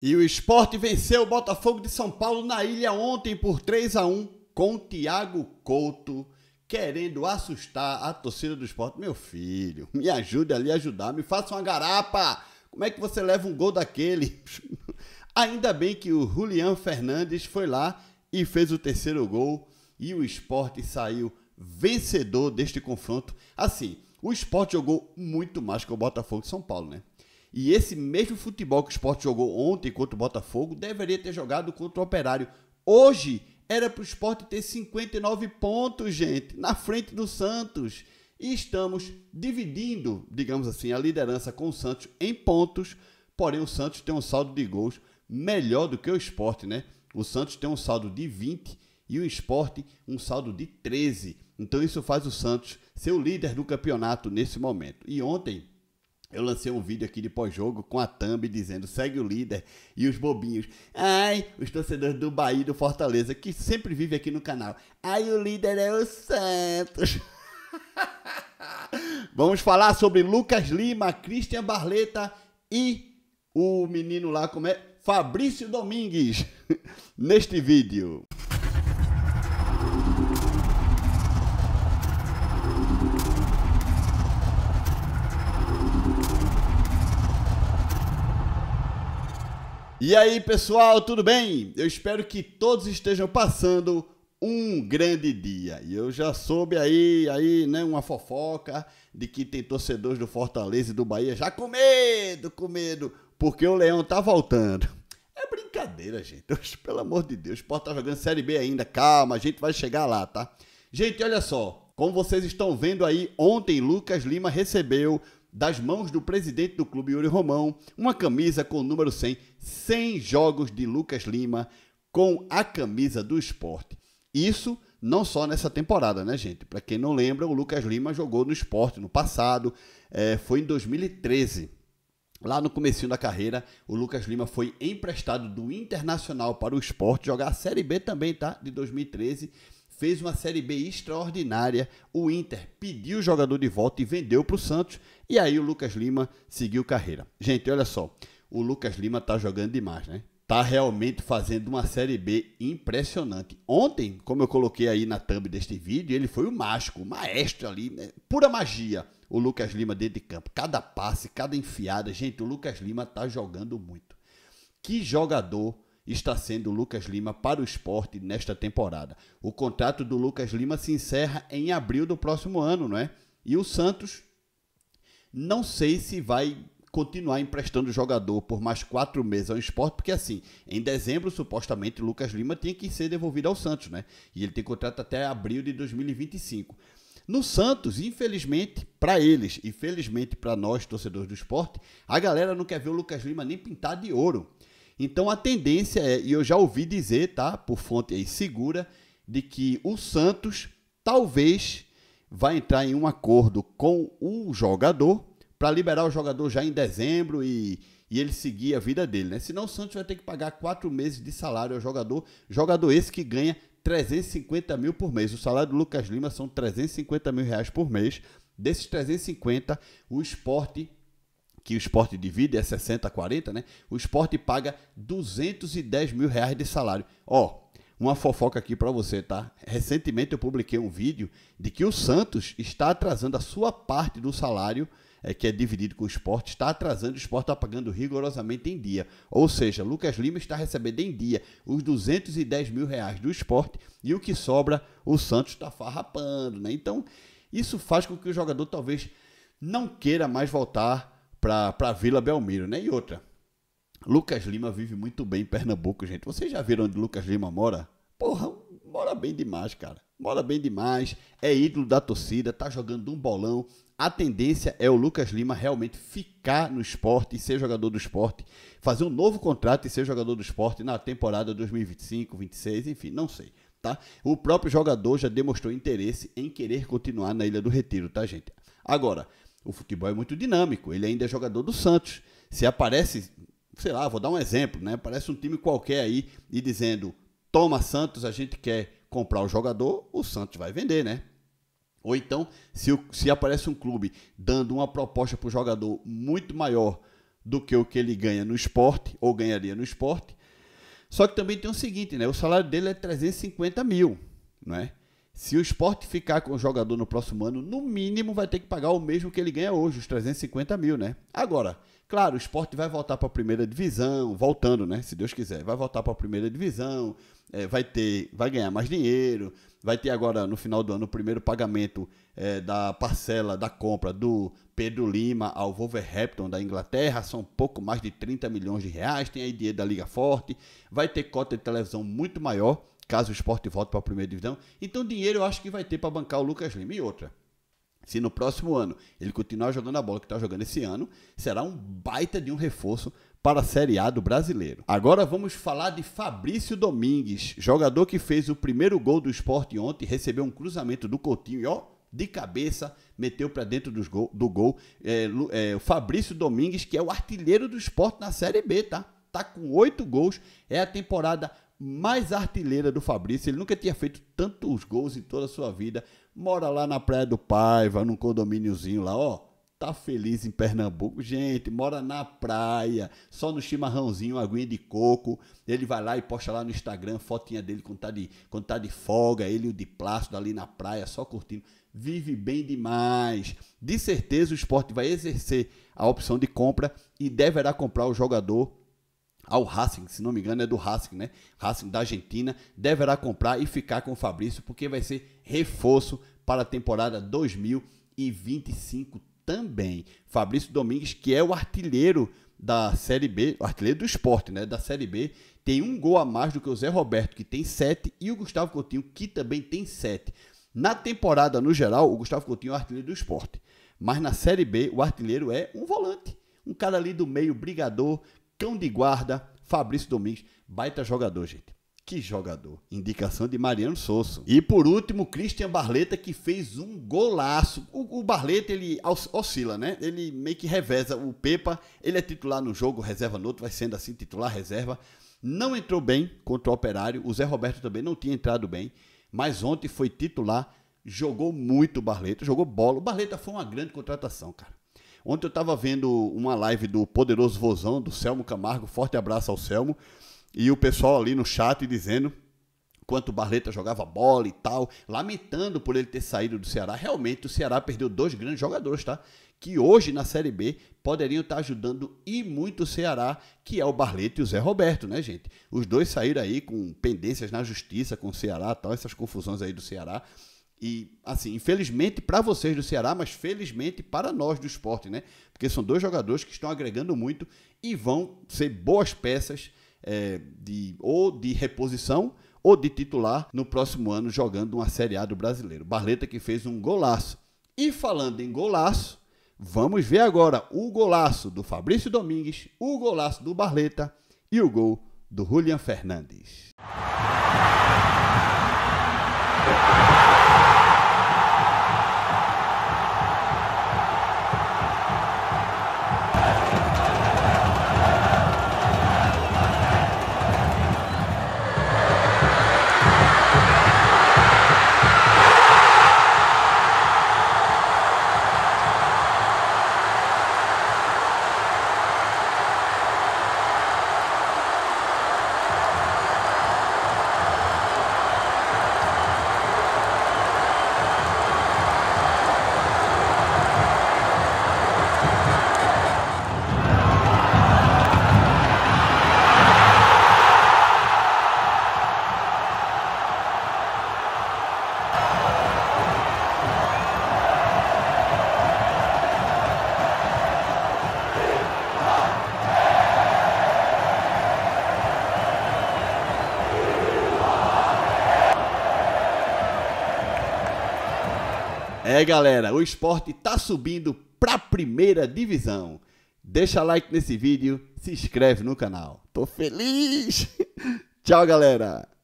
E o esporte venceu o Botafogo de São Paulo na ilha ontem por 3 a 1 com Thiago Couto querendo assustar a torcida do esporte. Meu filho, me ajude ali a ajudar, me faça uma garapa. Como é que você leva um gol daquele? Ainda bem que o Julian Fernandes foi lá e fez o terceiro gol e o esporte saiu vencedor deste confronto. Assim, o esporte jogou muito mais que o Botafogo de São Paulo, né? E esse mesmo futebol que o esporte jogou ontem contra o Botafogo deveria ter jogado contra o Operário. Hoje era para o esporte ter 59 pontos, gente, na frente do Santos. E estamos dividindo, digamos assim, a liderança com o Santos em pontos. Porém, o Santos tem um saldo de gols melhor do que o esporte, né? O Santos tem um saldo de 20 e o esporte um saldo de 13. Então, isso faz o Santos ser o líder do campeonato nesse momento. E ontem eu lancei um vídeo aqui de pós-jogo com a thumb dizendo segue o líder e os bobinhos. Ai, os torcedores do Bahia e do Fortaleza, que sempre vive aqui no canal. Ai, o líder é o Santos. Vamos falar sobre Lucas Lima, Christian Barleta e o menino lá, como é? Fabrício Domingues, neste vídeo. E aí, pessoal, tudo bem? Eu espero que todos estejam passando um grande dia. E eu já soube aí, aí, né, uma fofoca de que tem torcedores do Fortaleza e do Bahia já com medo, com medo, porque o Leão tá voltando. É brincadeira, gente. Pelo amor de Deus, o Sport tá jogando Série B ainda. Calma, a gente vai chegar lá, tá? Gente, olha só. Como vocês estão vendo aí, ontem Lucas Lima recebeu das mãos do presidente do clube, Yuri Romão, uma camisa com o número 100. 100 jogos de Lucas Lima com a camisa do esporte. Isso não só nessa temporada, né, gente? Para quem não lembra, o Lucas Lima jogou no esporte no passado, é, foi em 2013. Lá no começo da carreira, o Lucas Lima foi emprestado do Internacional para o esporte jogar a Série B também, tá? De 2013. Fez uma Série B extraordinária. O Inter pediu o jogador de volta e vendeu para o Santos. E aí o Lucas Lima seguiu carreira. Gente, olha só o Lucas Lima tá jogando demais, né? Tá realmente fazendo uma Série B impressionante. Ontem, como eu coloquei aí na thumb deste vídeo, ele foi o mágico, o maestro ali, né? pura magia, o Lucas Lima dentro de campo. Cada passe, cada enfiada. Gente, o Lucas Lima tá jogando muito. Que jogador está sendo o Lucas Lima para o esporte nesta temporada. O contrato do Lucas Lima se encerra em abril do próximo ano, não é? E o Santos, não sei se vai continuar emprestando o jogador por mais quatro meses ao esporte, porque assim, em dezembro, supostamente, o Lucas Lima tinha que ser devolvido ao Santos, né? E ele tem contrato até abril de 2025. No Santos, infelizmente para eles e felizmente para nós, torcedores do esporte, a galera não quer ver o Lucas Lima nem pintar de ouro. Então a tendência é, e eu já ouvi dizer, tá, por fonte aí segura, de que o Santos talvez vai entrar em um acordo com o jogador para liberar o jogador já em dezembro e, e ele seguir a vida dele, né? Senão o Santos vai ter que pagar quatro meses de salário ao jogador, jogador esse que ganha 350 mil por mês. O salário do Lucas Lima são 350 mil reais por mês. Desses 350, o esporte, que o esporte divide é 60 a 40, né? O esporte paga 210 mil reais de salário. Ó, uma fofoca aqui para você, tá? Recentemente eu publiquei um vídeo de que o Santos está atrasando a sua parte do salário é, que é dividido com o esporte, está atrasando, o esporte está pagando rigorosamente em dia. Ou seja, Lucas Lima está recebendo em dia os 210 mil reais do esporte e o que sobra o Santos está farrapando. Né? Então, isso faz com que o jogador talvez não queira mais voltar para a Vila Belmiro. Né? E outra, Lucas Lima vive muito bem em Pernambuco, gente. Vocês já viram onde Lucas Lima mora? Porra, mora bem demais, cara. Mora bem demais, é ídolo da torcida, tá jogando um bolão, a tendência é o Lucas Lima realmente ficar no esporte e ser jogador do esporte, fazer um novo contrato e ser jogador do esporte na temporada 2025, 26, enfim, não sei. Tá? O próprio jogador já demonstrou interesse em querer continuar na Ilha do Retiro, tá, gente? Agora, o futebol é muito dinâmico, ele ainda é jogador do Santos. Se aparece, sei lá, vou dar um exemplo, né? Aparece um time qualquer aí e dizendo: toma Santos, a gente quer comprar o jogador, o Santos vai vender, né? Ou então, se, se aparece um clube dando uma proposta para o jogador muito maior do que o que ele ganha no esporte, ou ganharia no esporte. Só que também tem o seguinte, né? O salário dele é 350 mil, né? Se o esporte ficar com o jogador no próximo ano, no mínimo vai ter que pagar o mesmo que ele ganha hoje, os 350 mil, né? Agora, claro, o esporte vai voltar para a primeira divisão, voltando, né? Se Deus quiser, vai voltar para a primeira divisão, é, vai ter, vai ganhar mais dinheiro, vai ter agora no final do ano o primeiro pagamento é, da parcela da compra do Pedro Lima ao Wolverhampton da Inglaterra, são pouco mais de 30 milhões de reais, tem aí dinheiro da Liga Forte, vai ter cota de televisão muito maior, caso o esporte volte para a primeira divisão, então dinheiro eu acho que vai ter para bancar o Lucas Lima e outra. Se no próximo ano ele continuar jogando a bola que está jogando esse ano, será um baita de um reforço para a Série A do brasileiro. Agora vamos falar de Fabrício Domingues, jogador que fez o primeiro gol do esporte ontem, recebeu um cruzamento do Coutinho e ó, de cabeça, meteu para dentro dos gol, do gol. É, é, o Fabrício Domingues, que é o artilheiro do esporte na Série B, tá? Tá com oito gols, é a temporada mais artilheira do Fabrício. Ele nunca tinha feito tantos gols em toda a sua vida. Mora lá na Praia do Paiva, num condomíniozinho lá, ó Tá feliz em Pernambuco? Gente, mora na praia, só no chimarrãozinho, aguinha de coco. Ele vai lá e posta lá no Instagram fotinha dele quando tá de, quando tá de folga, ele e o de plástico ali na praia, só curtindo. Vive bem demais. De certeza o esporte vai exercer a opção de compra e deverá comprar o jogador ao Racing, se não me engano é do Racing, né? Racing da Argentina, deverá comprar e ficar com o Fabrício, porque vai ser reforço para a temporada 2025 também. Fabrício Domingues, que é o artilheiro da Série B, artilheiro do esporte, né? Da Série B, tem um gol a mais do que o Zé Roberto, que tem sete, e o Gustavo Coutinho, que também tem sete. Na temporada, no geral, o Gustavo Coutinho é o artilheiro do esporte. Mas na Série B, o artilheiro é um volante. Um cara ali do meio, brigador, cão de guarda, Fabrício Domingues, baita jogador, gente. Que jogador! Indicação de Mariano Sosso. E por último, Christian Barleta, que fez um golaço. O, o Barleta, ele oscila, né? Ele meio que reveza o Pepa. Ele é titular no jogo, reserva no outro, vai sendo assim, titular, reserva. Não entrou bem contra o Operário. O Zé Roberto também não tinha entrado bem. Mas ontem foi titular, jogou muito o Barleta, jogou bola. O Barleta foi uma grande contratação, cara. Ontem eu estava vendo uma live do Poderoso Vozão, do Selmo Camargo. Forte abraço ao Selmo e o pessoal ali no chat dizendo quanto o Barleta jogava bola e tal, lamentando por ele ter saído do Ceará. Realmente o Ceará perdeu dois grandes jogadores, tá? Que hoje na Série B poderiam estar ajudando e muito o Ceará, que é o Barleta e o Zé Roberto, né, gente? Os dois saíram aí com pendências na justiça com o Ceará, tal, essas confusões aí do Ceará. E, assim, infelizmente para vocês do Ceará, mas felizmente para nós do esporte, né? Porque são dois jogadores que estão agregando muito e vão ser boas peças é, de, ou de reposição ou de titular no próximo ano jogando uma Série A do Brasileiro. Barleta que fez um golaço. E falando em golaço, vamos ver agora o golaço do Fabrício Domingues, o golaço do Barleta e o gol do Julian Fernandes. É, galera, o esporte tá subindo pra primeira divisão. Deixa like nesse vídeo, se inscreve no canal. Tô feliz! Tchau, galera!